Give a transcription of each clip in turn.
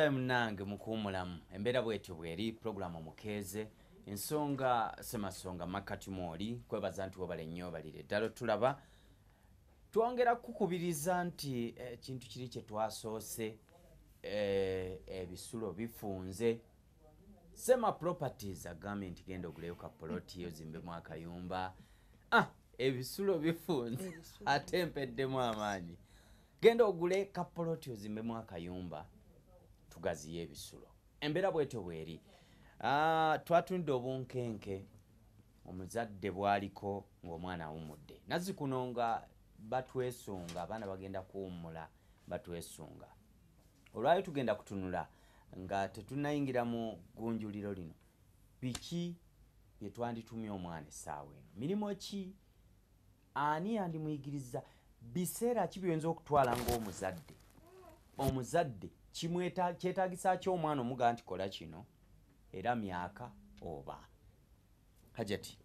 nzayo munange mukuumulamu embeera bwetyo bweri puroguramu mukeeze ensonga semasonga makati mwoli kwebaza nti webala ennyo balire ddala tulaba twongera kukubiriza nti eh, ekintu kiri kyetwasoose eh, ebisulo bifunze sema properties agambye nti genda ogulayo kapoloti ozimbemu akayumba ah, ebisulo bifunze ate mpeddemu amaanyi genda ogule kapoloti ozimbemu akayumba enfugazi y'ebisulo embeera bwetyo bweri ah, twatunde obunkenke omuzadde bwaliko ngaomwana awumudde nazzi kuno nga batwesunga abaana bagenda kuwummula batwesunga olwayo tugenda kutunula nga tetunayingira mu gunjuliro lino biki byetwanditumye omwana essaawa eno mirimu ki ani yandimuyigiriza biseera ki byoyinza okutwala ngaomuzadde omuzadde kyetagisa ki omwana omugaa nti kola kino era myaka oba hajati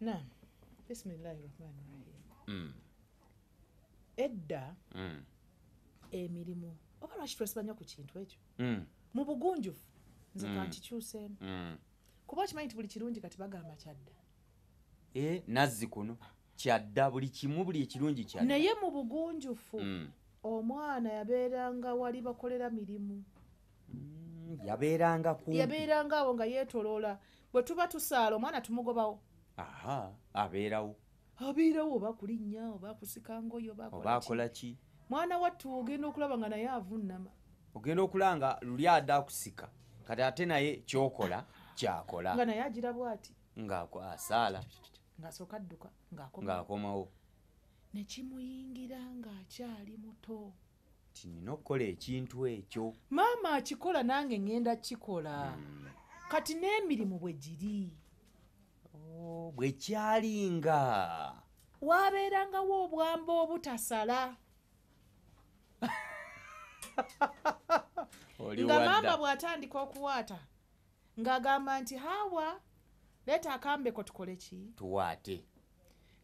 mm. edda mm. emirimu oba lwaki twesibanyo ku kintu ekyo mm. mu bugunjufu nze kankikyusemu kuba okimanyi nti buli kirungi kati bagamba kyadda eh, nazzi kuno kyadda buli kimu buli ekirungi kyadda naye mu bugunjufu omwana yabeeranga wali bakolera mirimu mm, yabeeranga kumpi yabeeranga awo nga yeetoloola bwe tuba tusaala omwana tumugobawo aha abeerawo abeerawo oba kulinnya oba kusika ngoyo oba akola ki mwana wattu ogenda okulaba nga naye avunnama ogenda okulaba nga luli adda akusika kati ate naye kyokola kyakola nga naye agira bw ati ngaasaala ngaasooka adduka ngaakomawo nga nekimuyingira ngaakyali muto ti nina okukola ekintu ekyo maama akikola nange ngenda kikola hmm. kati n'emirimu bwe giri oh, bwe kyalinga waabeerangawo obwamba obutasala nga maama bw'atandika okuwaata ng'agamba nti hawa leeta akambeko tukole ki tuwaate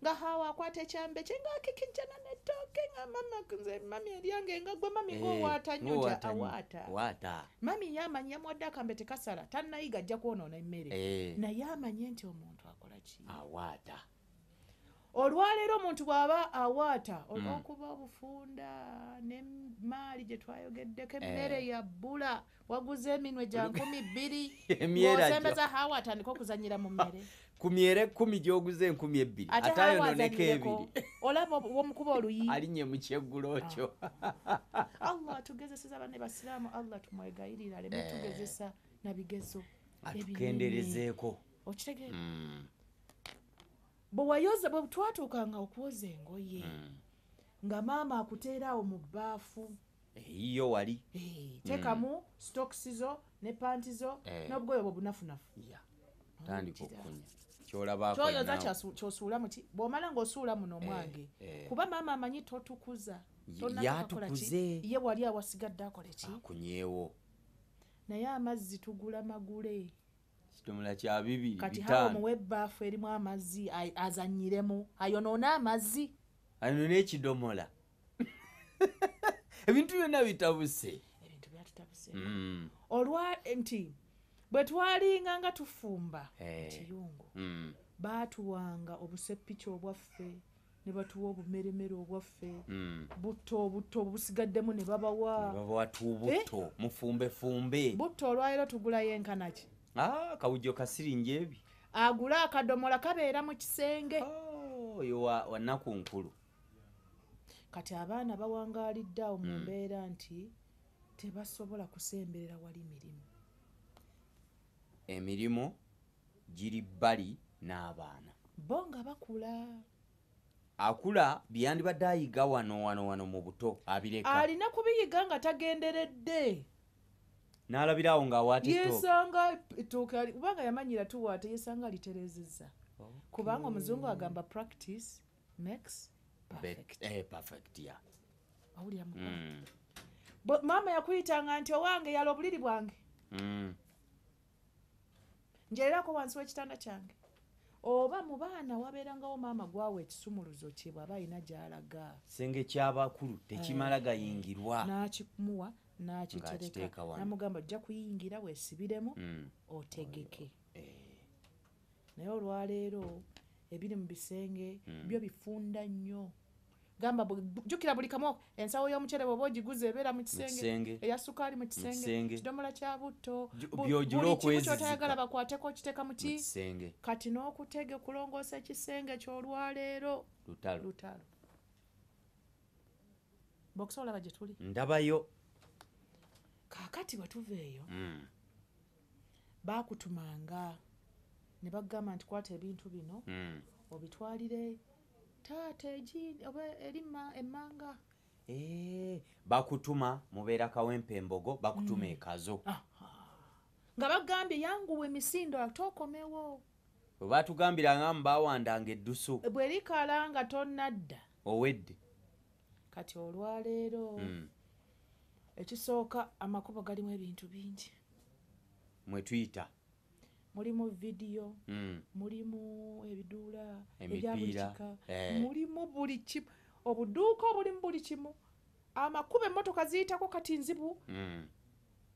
nga hawo akwata ekyambe kye ngaakikijjana netooke nga mamaku nze mami eryange ngagwe mami eh, ngaowaata nnyo ta awaata mami yamanyi yamuwadde akambe tekasala tannayiga ajja kwonoona emmere eh. naye amanye nti omuntu akola ki awaata olwaleero omuntu bw'aba awaata mm. olwokuba obufunda nemaali gye twayogeddeko emmere eh. ya bbula waguze eminwe gya nkumi bbiri osembeza hawa atandika okuzanyira mu mmere kumyera ekumi gyoguza enkumi ebiri ate ayononeka ebiri olaba womukuba oluyi alinye mu kyeggulo ah. kyo allah tugezeseza bane basiraamu allah tumwegayirire aleme eh. tugezesa nabigezo atukenderezeeko okitegere hmm. bwewayoza bwe twatuukanga okwoza engoye hmm. nga maama akuteeraawo mu bbaafu eyiyo wali eh, teekamu hmm. stokisizo ne pantizo eh. n'obugoye obwo bunafunafu tandika okukunya kyolabakyoyoza kyosuula muti bwomala ngaosuula muno eh, mwange eh. kuba maama amanyi totukuza yatukuze ye wali awasigadde akole ki kunyeewo naye amazzi tugula magule kitumula kya bibiri kati hawo muwe ebbaafu erimu amazzi azanyiremu ayonoone amazzi ayonoone ekidomola ebintu byonna bitabuse ebintu byatutabuse mm. olwa nti mm. bwe twalinga nga tufumba mukiyungu eh. hmm. baatuwanga obusepiki obwaffe ne batuwa obumeremere obwaffe hmm. butto obutto obusigaddemu ne babawabutto eh? olwaliro tugulayo enkanaki ah, kawujjo kasiringi ebi agula akadomola kabeera mu kisenge oyo oh, wanaku nkulu kati abaana bawangaaliddeawo mu hmm. mbeera nti tebasobola kusemberera wali mirimu emirimu giri bbali n'abaana bo nga bakula akula byandibadde ayiga wano wano wano mu buto abireka alina kubiyiga nga tagenderedde n'alabiraawo ngaawatyesanga ettooke kubanga yamanyira tuwaate yesanga aliterezeza kubanga omuzungu agamba practice makes perfect eh, awulira mm. mama yakuyitanga nti owange yala obuliri bwange mm. njererako wansi wekitanda kyange oba mu baana waberangawo maama gwawe ekisumuluzo kye bwaba alina gyalaga senga ekyabakulu tekimala eh, gayingirwa nakikumuwa nakitereka namugamba ojja kuyingira weesibiremu mm. otegeke eh. naye olwaleero ebiri mu bisenge mm. byo bifunda nnyo gamba jukira buli kamu ensawo yomucere bwoba ogiguza ebeera mukisenge eyasukaali mukisenge kidomola kyabuttokyotayagala bakwateko kiteka muki kati n'okutege kulongoosa ekisenge kyolwaleero lutalo bokusobolaba gyetuli ndabayo kakati wetuva eyo hmm. bakutumanga ne bagamba nti kwata ebintu bino hmm. obitwalire taata egini oba erima emanga bakutuma mubeera kawempembogo bakutuma mm. ekazo nga bagambye yanguwa emisindo ate okomewo webatugambira nga mubawandanga eddusu e, bwerikala nga tonadda owedde kati olwaleero mm. ekisooka amakubo galimu ebintu bingi mwetuyita mulimu vidiyo hmm. mulimu ebiduula ebyabulikika eh. mulimu buli kimu obuduuka obulimu buli kimu amakubo emotoka ziyitako kati nzibu hmm.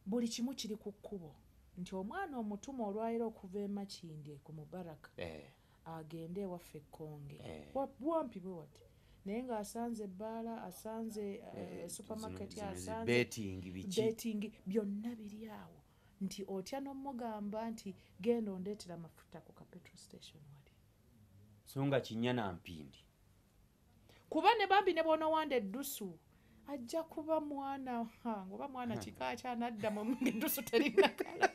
buli kimu kiri ku kkubo nti omwana omutuma olwayira okuva emakindye ku mubaraka eh. agende ewaffe ekkonge eh. wampi bwe wati naye ngaasanze ebbaala asanze supermarket asanze betingi byonna biri awo nti otya nomugamba nti genda ondeetera amafuta ku ka petrol station wali songa kinya nampindi kuba ne bambi ne bwonowanda eddusu ajja kuba mwana wange hmm. oba mwana kikakyanadda muedusu terinakala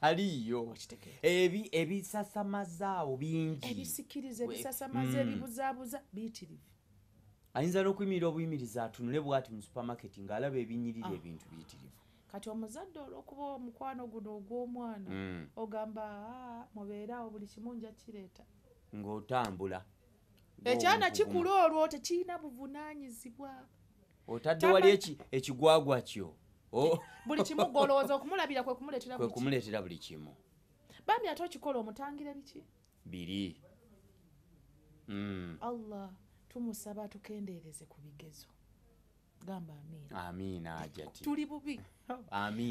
taliyo ebisasamazaawo bingi ebisikiriza ebisasamaza hmm. ebibuzaabuza biitirivu ayinza n'okuyimirira obuyimiriza atunule bwati mu supermarket ngaalaba ebinyirira ah. ebintu biitirivu kati omuzadde olwokuba omukwano guno ogw'omwana hmm. ogamba mubeereawo buli kimu nja kireeta ng'otambula ekyana kikula olwo tekirina buvunaanyizibwa otadde wali ekigwagwa kyo buli kimu golowooza okumulabira kwekumuleetera buli kimu bambi ate okikola omutangira biki biri hmm. allah tumusaba tukendeereze ku bigezo gamba amina tuli bubi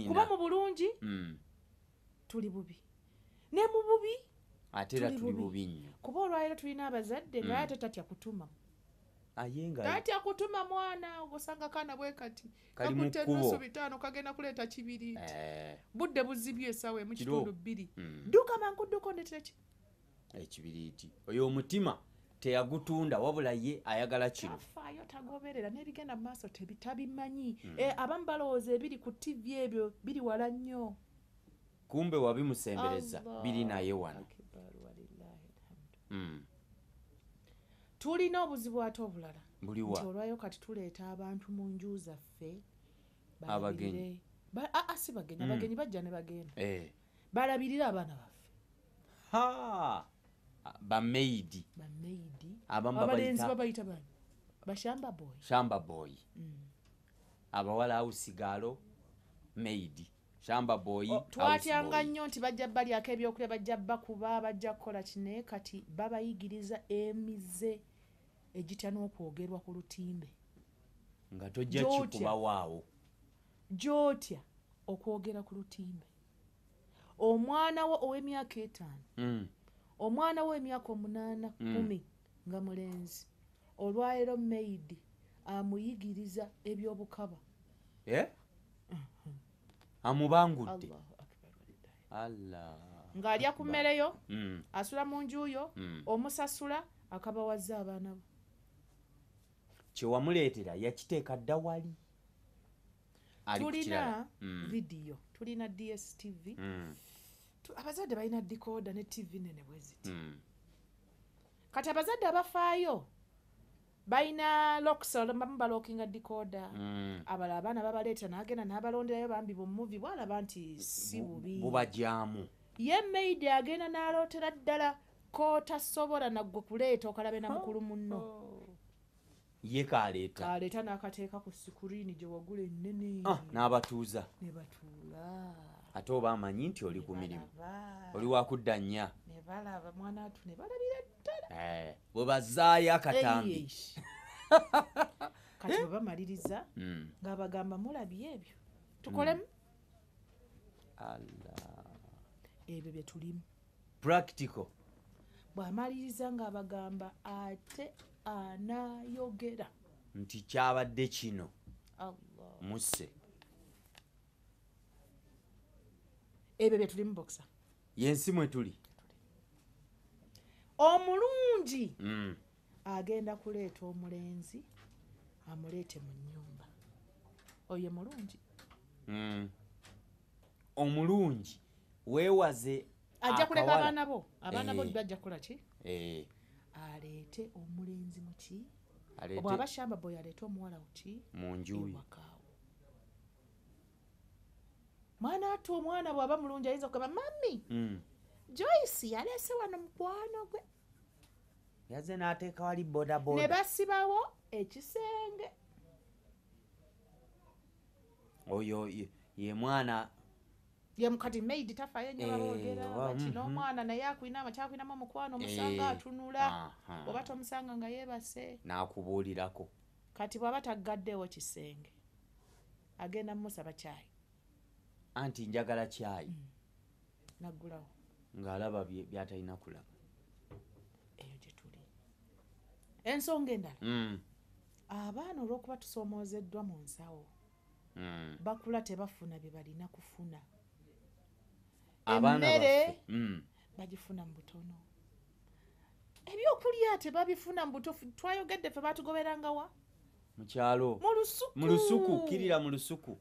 kuba mu bulungi mm. tuli bubi ne mu bubi ate era tuli bubi nnyo kuba olwaliro tulina abazadde mm. naye ate tatya kutuma atya kutuma mwana ogosanga kaana bwe kati kakutte nusu bitaano kagenda kuleeta kibiri eh. budde buzibye esawa emu kitundu bbiri mm. dduka mankuddukondetereki ekibiriiti oyo omutima teyagutunda wabula ye ayagala kinofaayo tagoberera n'ebigenda mu maaso tabimanyi eh, abamu balowooza ebiri ku tivi ebyo biri wala nnyo kumbe wabimusembereza biri naye wano hmm. tulina obuzibu ate obulala olwayo kati tuleeta abantu mu nju zaffe si bagenyi hmm. abagenyi bajja ne bagenda eh. balabirire abaana baffe Ah, bameidi abamubashambaboy mm. abawala ausigalo meidi shambaboytwatyanga nnyo nti bajja bbalyako ebyokulya bajja bbakuba bajja kukola kinaye eh, kati babayigiriza emize egitya n'okwogerwa ku lutimbe nga tojja kikubawaawo gyotya okwogera ku lutimbe omwana wo ow'emyaka etaano mm. omwana w'emyaka omunaana mm. kumi nga mulenzi olwaero maidi amuyigiriza ebyobukaba eh? uh-huh. amubangudde alla ng'alya ku mmereyo mm. asula mu njuyo mm. omusasula akabawaza abaana bo kyewamuleetera yakiteeka dda wali tulina vidiyo tulina dstv mm. abazadde balina dikoda ne tv nene bwe ziti hmm. kati abazadde abafaayo balina lokbamubalokinga dikoda hmm. abala abaana babaleeta nagenda nabalonderayo bambi bomuvi bwalaba nti si bubibubajamu ye maidi agenda nalotera ddala kotasobola nagwe kuleeta okalabe namukulu munno oh. ye kaleeta kaleeta nakateeka ku sikuriini gyewagula enene ah, nabatuuza nebatuula ate oba amanyi nti oli ku mirimu oli wakudda nnya bwebazaayo akatambi kati bwebamaliriza hmm. nga bagamba mulabye ebyo tukolemu hmm. ebyo byetulimu practical bwamaliriza ngaabagamba ate anayogera nti kyabadde kino musse ebyo byetuli mubokisa yensi mwetuli omulungi mm. agenda kuleeta omulenzi amuleete mu nyumba oyo mulungi mm. omulungi weewaze ajja kuleka abaana bo abaana bo bajja eh. kukola eh. ki aleete omulenzi muki obwabashamba bwe yaleeta omuwala ki munjuyiwakaawo mwana ati omwana bwaba mulungi ayinza okugamba mami mm. joyce yalese wano mukwano gwe yaze nateeka wali bodaboda nebasibawo ekisenge oyo ye mwana yemukati maidi tafayo nyo eh, babogerakino omwana mm-hmm. naye akwinamakyakwinamu omukwano eh, omusanga atunula oba tomusanga nga yebase nakubuulirako kati bwaba taggaddewo kisenge agenda mumusaba kyayi anti njagala kyayi mm. ngaalaba byatalina kulaga ensonga endala mm. abaana olwokuba tusomozeddwa mu nsawo mm. bakula tebafuna byebalina kufuna emmere bagifuna mu butono ebyokulya tebabifuna mu butofu twayogedde fe baatugoberanga wa mukyalo mu lusuku kirira mu lusuku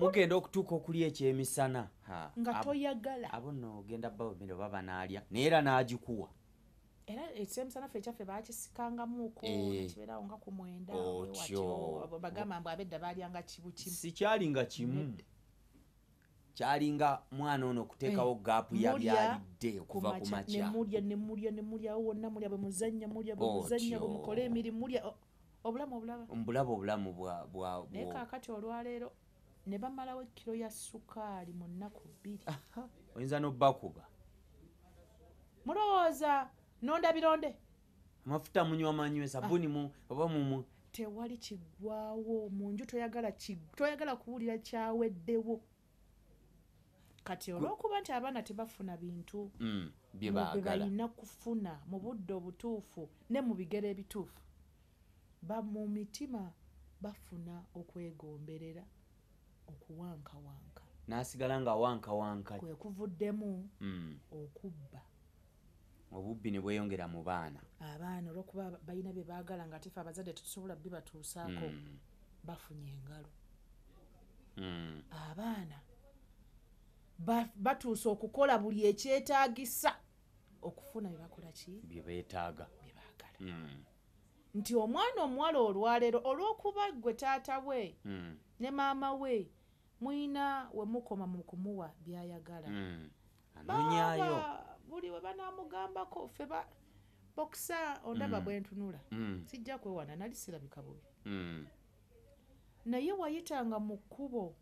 mugenda okutuuka okulya ekyemisana nga toyagala abo no ogenda bawomere oba banaalya naye era n'agikuwa era ekyemisana ffe ekyaffe baakisikangamuuko eh. nekibeerawo nga ku mwenda otyo bagamba mbw abedda baalyanga kibu kimu sikyali nga kimu kyalinga mwana ono okuteekawo eh, gaapu yabyalidde okuva ku makyanemulya nemulya nemulyawo wonna mulya bwe muzanya mulya bwe muzanya bwe mukola emirimu mulya obulamu obulaba mbulaba obulamu bwa naye kaakati olwaleero ne bamalawo ekiro ya sukaali mu nnaku bbiri oyinza nobakuba mulowooza nonda bironde amafuta munywa manywe sabuni mu oba mumu tewali kigwawo munju toyagala kuwulira kyaweddewo kati olwokuba nti abaana tebafuna bintu mm, byebalina kufuna mu budde obutuufu ne mu bigero ebituufu mu mitima bafuna okwegomberera okuwankawanka nasigala nga wankawanka kwekuvuddemu hmm. okubba obubbi ne bweyongera mu baana abaana olwokuba balina byebagala nga tefe abazadde tetusobola bibatuusaako hmm. bafunye engalo hmm. abaana batuusa okukola buli ekyetaagisa okufuna byebakola ki byebetaaga byebagala nti omwana omuwala olwaleero olwokuba gwe taata we ne maama we mwina wemukoma mukumuwa byayagala hmm. anonyayo buli webanamugambako fe bokisa ondaba hmm. bwentunula hmm. sijja kwewana nali sirabika bubi naye wayitanga mu kkubo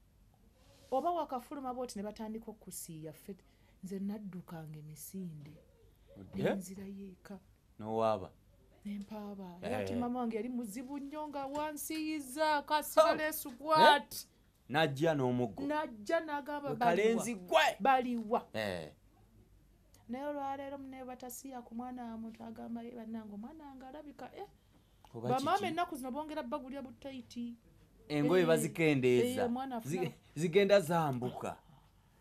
oba wakafuluma bwoti ne batandika okkusiiya ffe nze nnaddukanga emisinde nenzira yeeka nowaaba nempaaba eh. ati mama wange yali muzibu nnyo nga wansiyiza kasigala oh. esugwati eh? najja n'omuggo najja n'agambakalenzi gwe baliwa eh. naye olwaleero mune batasiya ku mwana wa muntu agamba ye bannanga omwana wange alabika e eh, bamaama ennaku zino bongera bagulya butaiti engoye eh, bazikendeeza zigenda zambuka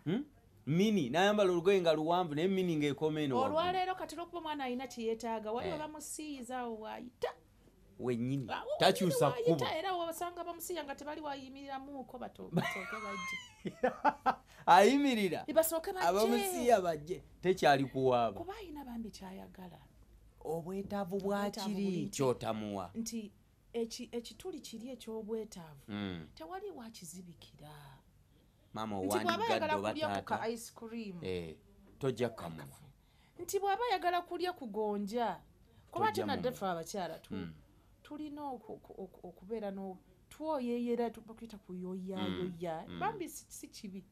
hmm? mini nayambala olugoye nga luwanvu naye mini ngaekoma enoolwaleero katira okuba omwana alina kyeyetaaga wali obamusiiza awo waayita wenyini takyusa kkubaerawosanga bamusiya nga tebali wayimiriramuko batoke bajje ayimirira abamusiya bajje tekyali kuwaaba kuba ayina bambi kyayagala obwetaavu bwakiri kyotamuwa nti ekituli kiri ekyobwetaavu hmm. tewali wakizibikira maama owandigaddobatatacecream eh, tojja kukamuwa nti bw'aba ayagala kulya kugonja kuba ate naddefe abakyala tu hmm. tulina okubeera twoyeyera tubakuyita kuyoyayoya mm, mm. bambi si kibi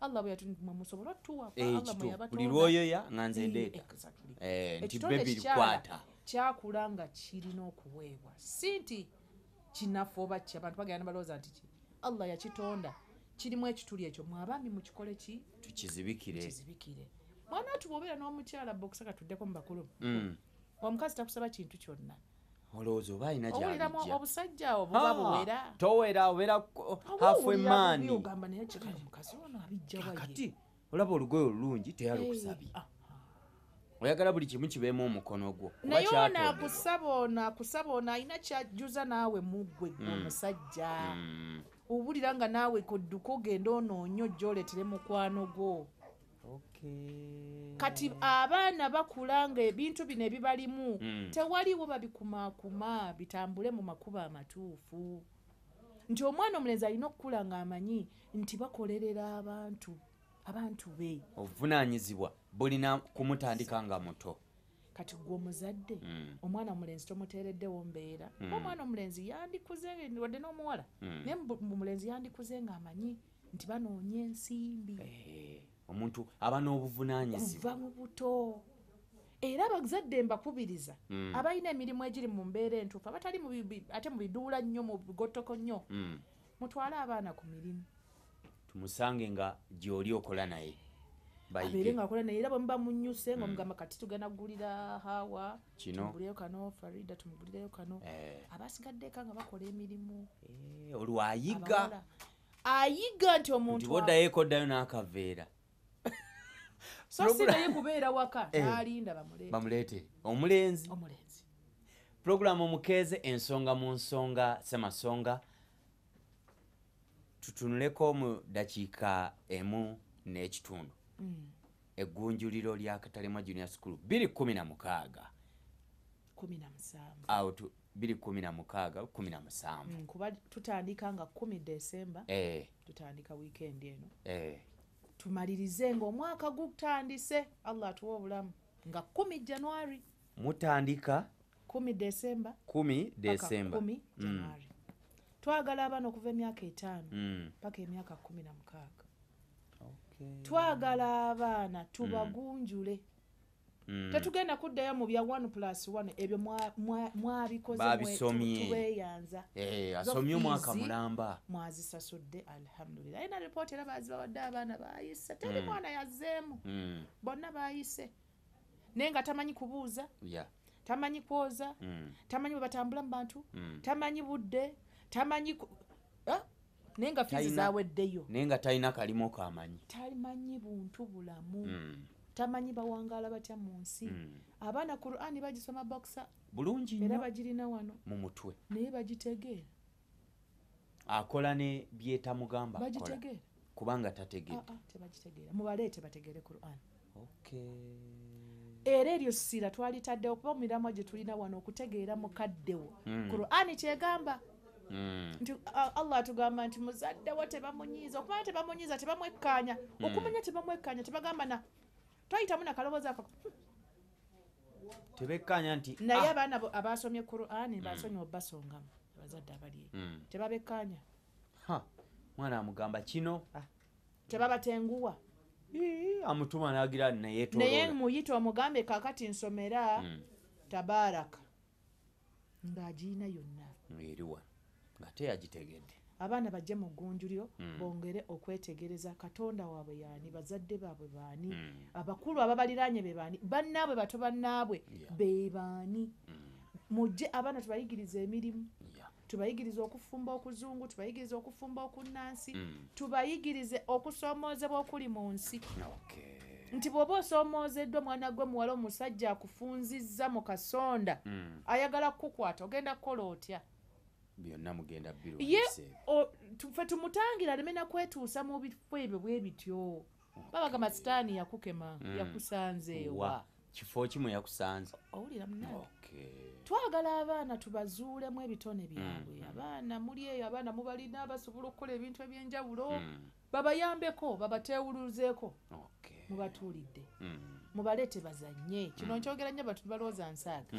allah bweyatmusobole otuwabuli eh, lwoyoya nga nze eh, ndeeganibebirikwata eh, kyakula nga kirina okuweebwa si nti kinafu oba ki abantu bagenda nibalowooza nti ki allah yakitonda kirimu ekituli ekyo mwabambi mukikole ki tukizibikire mwana tuba obeera n'omukyala bokusaka tuddeko mubakulu mm. omukazi takusaba kintu kyonna olowooza oba alina gyaijjatowera ah, obeera hafu emaanikati olaba olugoye olulungi teyalukusabye oyagala buli kimu kibeemu omukono gwo naye ono akusaba ono akusaba ono alina kyajjuza naawe muggwe hmm. omusajja hmm. owulira nga naawe kudduka ogende onoonyo ojjooletere mukwano gwo okay. kati abaana bakula nga ebintu bino ebibalimu hmm. tewaliwo babikumaakuma bitambule mu makubo amatuufu nti omwana omulenzi alina okukula nga amanyi nti bakolerera abantu abantu be obuvunanyizibwa bulina kumutandika nga muto kati gwe omuzadde hmm. omwana omulenzi tomuteereddewo mbeera hmm. omwana omulenzi yandikuze wadde n'omuwala naye mu mulenzi yandikuze nga amanyi nti banoonya ensimbi eh. omuntu aba n'obuvunaanyizibwa mu buto era abazadde mbakubiriza hmm. abalina emirimu egiri mu mbeera entuufu abatali ate mu biduula nnyo mu bigotoko nnyo hmm. mutwale abaana ku mirimu tumusange nga gyoli okola naye abeerengaakola naye era bwe muba munyuse nga hmm. mugamba kati tuganagulira hawa tumugulireyo kano farida tumugulireyo kano eh. abasigaddeeka nga bakola emirimu eh, olwayiga ayiga nti omuntu oddayo ekoddayo n'akaveera Eh, bamulete omulenzi pulogulaamu mukeeze ensonga mu nsonga semasonga tutunuleko mu dakiika emu n'ekitundu mm. eggunjuliro lya katalema junior school 216 217 mm, tutandika nga 1 decemba eh. tutandika wiikendi eno eh. tumalirize nga omwaka gutandise allah atuwa obulamu nga 1 januari mutandika 1 decemba 1 decemba januari mm. twagala abaana okuva emyaka etaano mpaka mm. emyaka 1 na mukaaga okay. twagala abaana tubagunjule mm Mm. tetugenda kuddayo mu bya 1+1 ebyo mwabikozebabisomyetubeeyanza eh, asomye omwaka mulamba mwazisasudde alhamdulillah ayina ripooti era baazibawadde abaana baayise teri mm. mwana yazeemu mm. bonna baayise naye nga tamanyi kubuuza tamanyi kwoza tamanyi webatambula mu bantu tamanyi budde tamanyi eh? naye nga fizi zaweddeyo naye nga talina kalimu kamanyi talimanyi buntu bulamu tamanyi bawangala batya mu nsi hmm. abaana kuruani bagisoma bosa bulungi era bagirina wano mu mutwe naye bagitegeera akola ne byetamugamba bagitegeera kubanga tategeeratebagitegeera ah, ah, mubaleete bategeere kuruan era eryo sira twalitaddewo kuba mumiramwa gyetulina wano okutegeera mukaddewo kuruani hmm. kyegamba hmm. nti ah, allah atugamba nti muzaddewo tebamunyiiza okubana tebamunyiiza tebamwekkaanya okumanya tebamwekkaanya tebagamba na twayitamu nakalobooza ako tebekkanya nti naye ah. abaana abasomye kurani mm. basomye obbasongamu abazadde abalie mm. tebabekkanya mwana amugamba kino ah. tebabatenguwa amutuma nagira nayenaye muyite omugambe kakati nsomera mm. tabaraka ngaagiina yonna eriwa nga teyagitegedde abaana bajje mu ggunjuliro mm. bongere okwetegereza katonda waabwe yaani hmm. bazadde baabwe baani mm. abakulu ababaliranye be baani bannaabwe bato bannaabwe yeah. be baani mm. mujje abaana tubayigiriza emirimu tubayigirize okufumba okuzungu tubayigirize okufumba okunansi mm. tubayigirize okusomoozebwa okuli mu nsi okay. nti bw'oba osomoozeddwa mwana gwe muwala omusajja akufunzizza mu kasonda mm. ayagala kukukwata ogenda kukola otya byonna mugenda biye tufe tumutangira aleme nakwetuusa mu bifo ebyo bwe bityo babagamba sitaani yakukema mm. yakusanzeewa kifo kimu yakusanze owulira munange twagala abaana tubazuulemu ebitone mm, byabwe mm. abaana muli eyo abaana mubalina basobola okukola ebintu ebyenjawulo babayambeko babateewuluzeeko mubatuulidde mubaleete bazanye kino nkyogera nnyo abatu balowooza nsaaga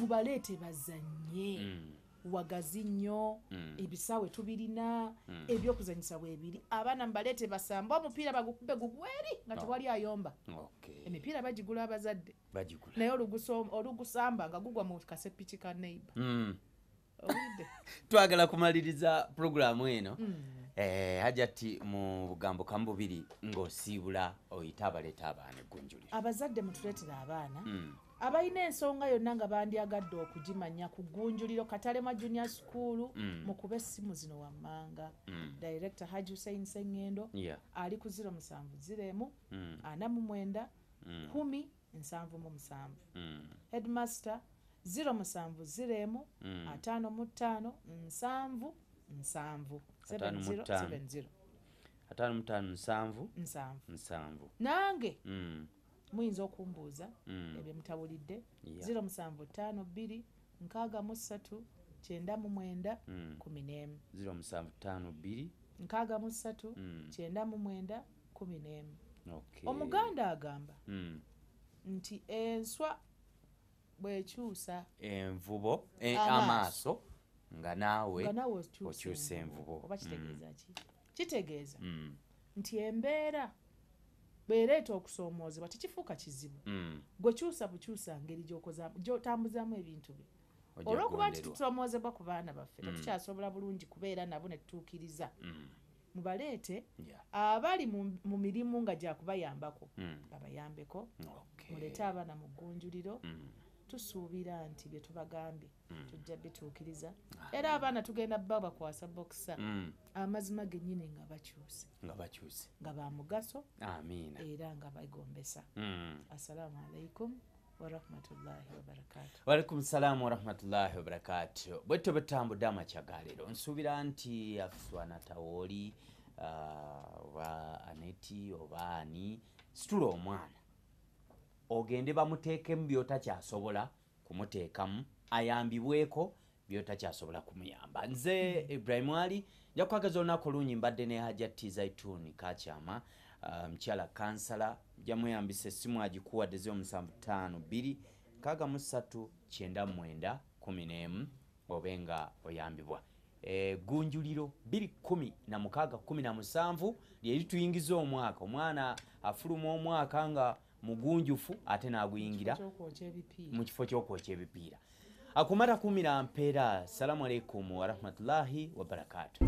mubaleete bazanye mm. wagazi nnyo mm. ebisaawe tubirina mm. ebyokuzanyisa bwebiri abaana mubaleete basambe omupiira bagukube gugweri nga tewali ayomba emipiira bagigula abazadde naye olugusamba nga gugwa mu kasepiki ka neiba mm. twagala kumaliriza puloguraamu eno hajati eh, mu bugambo kamu bubiri ng'osiibula oyite abaleeta abaana eggunjuli abazadde mutuleetera abaana abalina ensonga yonna nga bandyagadde okugimanya ku ggunjuliro katalema junior school mm. mukuba essimu zino wammanga mm. directo haj husein sengendo ali ku 07 49 1 77 headmaster 0705577 mm. nange muyinza okumbuuza ebyo mutawulidde 0752 omuganda agamba mm. nti enswa bwekyusa envubo e, amaaso nga naawe okyusa envubo kitegeeza mm. mm. nti embeera bereeta okusoomoozebwa tekifuuka kizibu hmm. gwe kyusa bukyusa ngeri gyotambuzaamu ebintu bye olwokuba nti tusoomoozebwa ku baana baffe hmm. tetukyasobola bulungi kubeera nabo netutuukiriza hmm. mubaleete abali mu mirimu nga gyakubayambako babayambeko muleete abaana mu ggunjuliro tusuubira nti byetubagambye mm. tujja bituukiriza ah. era abaana tugenda babakwasa bokisa mm. amazima genyini nga bakyuse nga bakyuse nga bamugaso amina era nga bagombesa mm. assalamu alaikum walaikum salaamu warahmatullahi wabarakatu bwetyo bwetutambudde amakya galeero nsuubira nti afuswana tawooli uh, oba aneti oba ani situla omwana ogende bamuteekemu byotakyasobola kumuteekamu ayambibweko byotakyasobola kumuyamba nze ibrahim ali nja kukwagaza olunaku lungi mbadde ne hajatizaitun kakyama uh, mukyala um, kansala nja muyambisa essimu agikuwadde zo musanvu taano biri kaaga mu ssatu kyenda mwenda kumi n'emu obe nga oyambibwa e, gunjuliro biri kumi na mukaaga kumi na musanvu lyeri tuyingiza omwaka omwana afuluma omwaka nga mugunjufu ate naguyingira mu kifo kyokwokya ebipiira akumata kumi na mpeera salamu aleikum warahmatullahi wabarakatuh